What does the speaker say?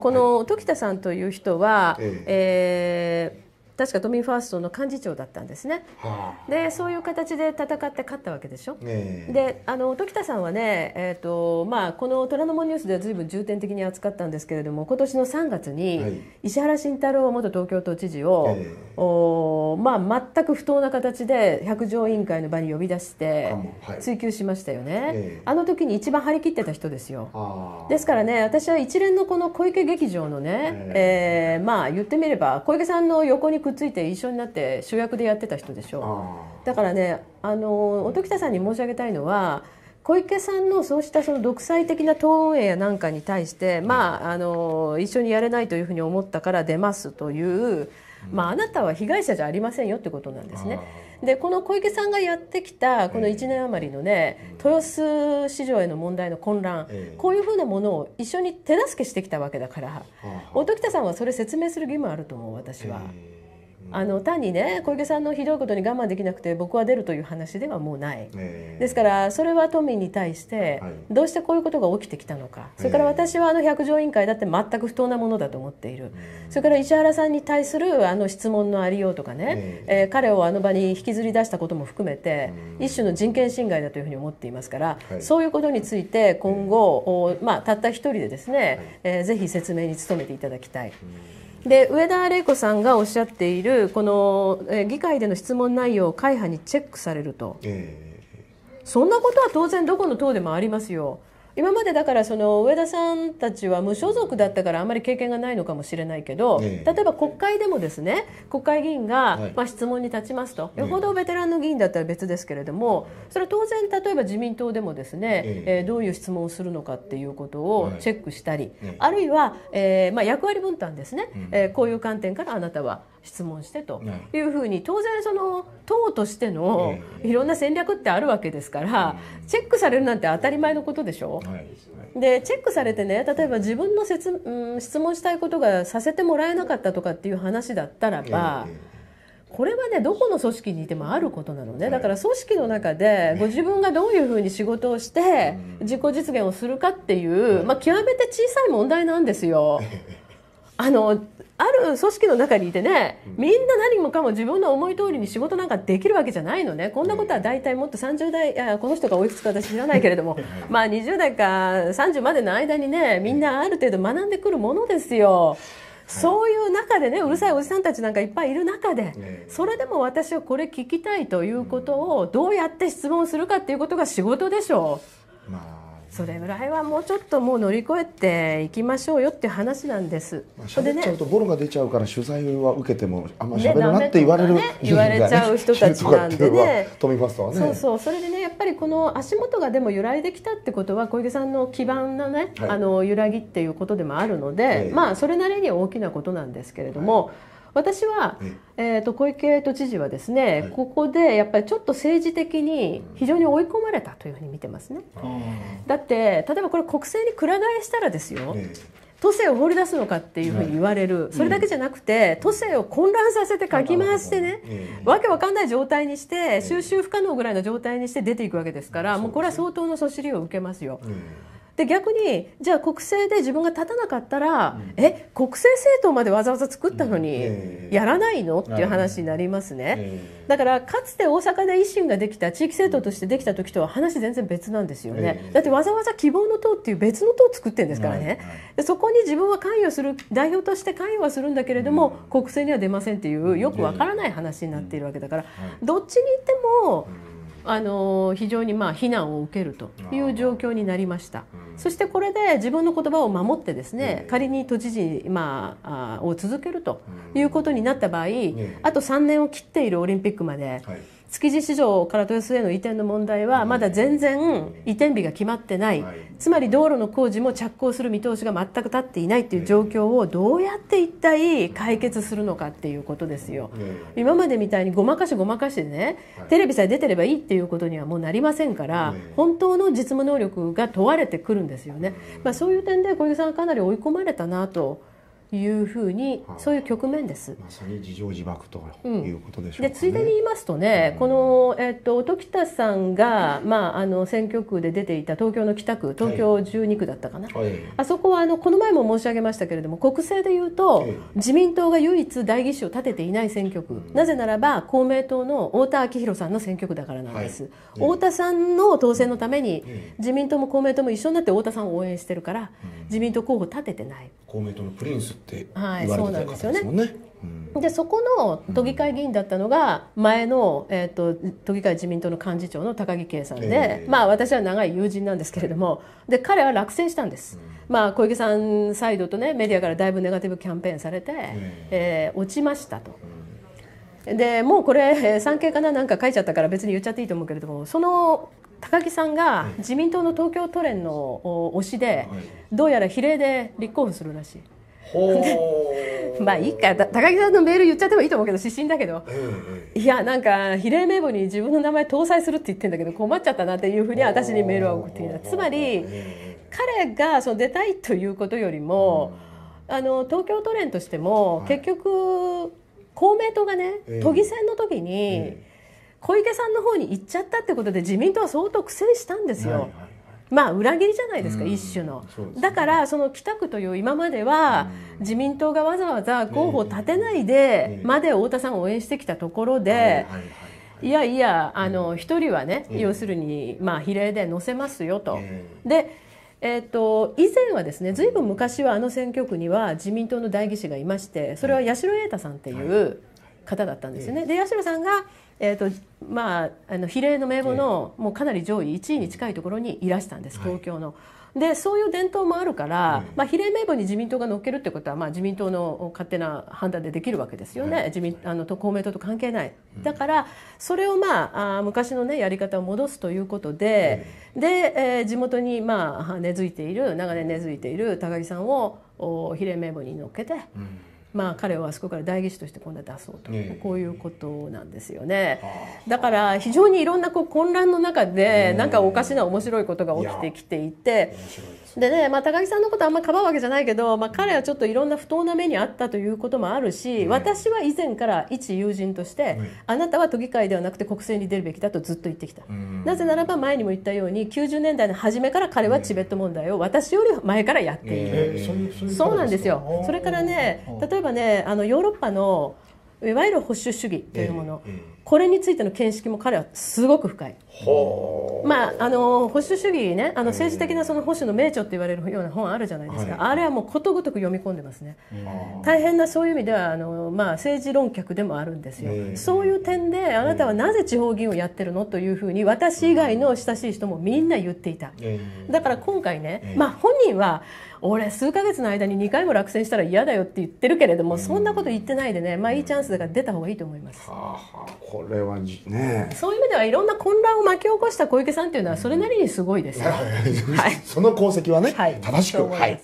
この時田さんという人は、えええー確か都民ファーストの幹事長だったんですね。でそういう形で戦って勝ったわけでしょ。えー、であの時田さんはね、えーとまあ、この虎ノ門ニュースでは随分重点的に扱ったんですけれども今年の3月に石原慎太郎元東京都知事を、はい、おまあ、全く不当な形で百条委員会の場に呼び出して追及しましたよね。はいあの時に一番張り切ってた人ですよ。ですからね私は一連のこの小池劇場のね、えー、えー、まあ言ってみれば小池さんの横にくっついて一緒になって主役でやってた人でしょだからねあの音喜多さんに申し上げたいのは小池さんのそうしたその独裁的な党運営やなんかに対して、まあ、あの一緒にやれないというふうに思ったから出ますという、まあ、あなたは被害者じゃありませんよってことなんですね。でこの小池さんがやってきたこの1年余りのね、豊洲市場への問題の混乱、こういうふうなものを一緒に手助けしてきたわけだから、音喜多さんはそれ説明する義務あると思う私は。あの単にね小池さんのひどいことに我慢できなくて僕は出るという話ではもうない、えー、ですからそれは都民に対してどうしてこういうことが起きてきたのか、それから私はあの百条委員会だって全く不当なものだと思っている、それから石原さんに対するあの質問のありようとかね、えー、えー、彼をあの場に引きずり出したことも含めて、一種の人権侵害だというふうに思っていますから、はい、そういうことについて今後、まあ、たった一人でですね、はい、えー、ぜひ説明に努めていただきたい。で上田玲子さんがおっしゃっているこの、え議会での質問内容を会派にチェックされると、えー、そんなことは当然どこの党でもありますよ。今までだからその上田さんたちは無所属だったからあまり経験がないのかもしれないけど、例えば国会でもですね国会議員がまあ質問に立ちますと、よほどベテランの議員だったら別ですけれどもそれは当然例えば自民党でもですね、えどういう質問をするのかっていうことをチェックしたり、あるいは、えまあ役割分担ですね、えこういう観点からあなたは質問してというふうに当然その党としてのいろんな戦略ってあるわけですからチェックされるなんて当たり前のことでしょ、でチェックされてね例えば自分の説、うん、質問したいことがさせてもらえなかったとかっていう話だったらば、これはねどこの組織にいてもあることなのねだから組織の中でご自分がどういうふうに仕事をして自己実現をするかっていう、まあ、極めて小さい問題なんですよ。あのある組織の中にいてねみんな何もかも自分の思い通りに仕事なんかできるわけじゃないのねこんなことは大体もっと30代いやこの人がおいくつか私知らないけれどもまあ20代か30までの間にねみんなある程度学んでくるものですよ。そういう中でねうるさいおじさんたちなんかいっぱいいる中でそれでも私はこれ聞きたいということをどうやって質問するかっていうことが仕事でしょう。それぐらいはもうちょっともう乗り越えていきましょうよっていう話なんです。まあ、っちゃうとボロが出ちゃうから取材は受けてもあんまりべるなって言われる、ねね、言われちゃう人たちなんでね。富ファスはね。そうそうそれでねやっぱりこの足元がでも揺らいできたってことは小池さんの基盤のね、はい、あの揺らぎっていうことでもあるので、はい、まあそれなりに大きなことなんですけれども。はい私は、えー、と小池都知事はですね、はい、ここでやっぱりちょっと政治的に非常に追い込まれたというふうに見てますね。だって例えばこれ国政にくら替えしたらですよ、えー都政を放り出すのかっていうふうに言われる、はい、それだけじゃなくて、うん、都政を混乱させてかき回してね、えー、わけわかんない状態にして、収集不可能ぐらいの状態にして出ていくわけですから、えー、もうこれは相当のそしりを受けますよ。えーで逆にじゃあ国政で自分が立たなかったら、うん、え国政政党までわざわざ作ったのにやらないの、っていう話になりますね、だからかつて大阪で維新ができた地域政党としてできた時とは話全然別なんですよね、だってわざわざ希望の党っていう別の党を作ってるんですからね、でそこに自分は関与する代表として関与はするんだけれども、国政には出ませんっていうよくわからない話になっているわけだから、どっちに行ってもあの非常にまあ非難を受けるという状況になりました、そしてこれで自分の言葉を守ってですね、仮に都知事、まあ、を続けるということになった場合、あと3年を切っているオリンピックまで。はい築地市場から豊洲への移転の問題はまだ全然移転日が決まってない、つまり道路の工事も着工する見通しが全く立っていないという状況をどうやって一体解決するのかっていうことですよ、今までみたいにごまかしごまかしでね、テレビさえ出てればいいっていうことにはもうなりませんから、本当の実務能力が問われてくるんですよね、まあ、そういう点で小池さんはかなり追い込まれたなというふうに、そういう局面です。まさに自情自爆ということでしょう、ねうん、でついでに言いますとね、うん、この、えっと、時田さんが、まあ、あの選挙区で出ていた東京の北区東京12区だったかな、はい、あそこはあのこの前も申し上げましたけれども国政でいうと、自民党が唯一代議士を立てていない選挙区、うん、なぜならば公明党の太田昭宏さんの選挙区だからなんです、太田さんの当選のために、自民党も公明党も一緒になって太田さんを応援してるから、自民党候補立ててない公明党のプリンスって言われてた方ですもんね。はいでそこの都議会議員だったのが前の、えーと、都議会自民党の幹事長の高木圭さんで、えー、まあ、私は長い友人なんですけれどもで彼は落選したんです、うん、まあ、小池さんサイドと、ね、メディアからだいぶネガティブキャンペーンされて、えー、えー、落ちましたと。でもうこれ産経かななんか書いちゃったから別に言っちゃっていいと思うけれどもその高木さんが自民党の東京都連の推しでどうやら比例で立候補するらしい。まあいいか高木さんのメール言っちゃってもいいと思うけど指針だけど、いやなんか比例名簿に自分の名前搭載するって言ってんだけど困っちゃったなっていうふうに私にメールは送ってきたつまり、彼がその出たいということよりも、あの東京都連としても、結局公明党がね、都議選の時に、小池さんの方に行っちゃったってことで自民党は相当苦戦したんですよ。はいはいまあ裏切りじゃないですか、うん、一種の、ね、だからその北区という今までは自民党がわざわざ候補を立てないでまで太田さんを応援してきたところで。いやいやあの一人はね、要するにまあ比例で載せますよと、でえーと、と以前はですねずいぶん昔はあの選挙区には自民党の代議士がいましてそれは八代瑛太さんっていう方だったんですよね。で八代さんがえーとまあ、あの比例の名簿のもうかなり上位1位に近いところにいらしたんです、東京の。でそういう伝統もあるから、まあ、比例名簿に自民党が乗っけるってことは、まあ、自民党の勝手な判断でできるわけですよね、はい、自民あの公明党と関係ない、うん、だからそれを、まあ、あ昔の、ね、やり方を戻すということでうん、でえー、地元に、まあ、根付いている長年根付いている高木さんを比例名簿に乗っけて。まあ、彼はあそこから代議士として今度は出そうと、こういうことなんですよね。だから非常にいろんなこう混乱の中でなんかおかしな面白いことが起きてきていてでね、まあ、高木さんのことあんまかばうわけじゃないけど、まあ、彼はちょっといろんな不当な目にあったということもあるし、私は以前から一友人として、あなたは都議会ではなくて国政に出るべきだとずっと言ってきた。なぜならば前にも言ったように90年代の初めから彼はチベット問題を私より前からやっている。そうなんですよそれからね例えばばねあのヨーロッパのいわゆる保守主義というもの、えー、これについての見識も彼はすごく深い。まあ、あの保守主義ねあの政治的なその保守の名著って言われるような本あるじゃないですか、あれはもうことごとく読み込んでますね、大変なそういう意味ではあの、まあ、政治論客でもあるんですよ、えー、そういう点であなたはなぜ地方議員をやってるのというふうに私以外の親しい人もみんな言っていた、だから今回ね、まあ、本人は俺数ヶ月の間に2回も落選したら嫌だよって言ってるけれども、うん、そんなこと言ってないでね、まあ、いいチャンスだから出た方がいいと思います。はあはあ、これはねそういう意味ではいろんな混乱を巻き起こした小池さんっていうのはそれなりにすごいです、うん、はい、その功績はね、はい、正しく、はい、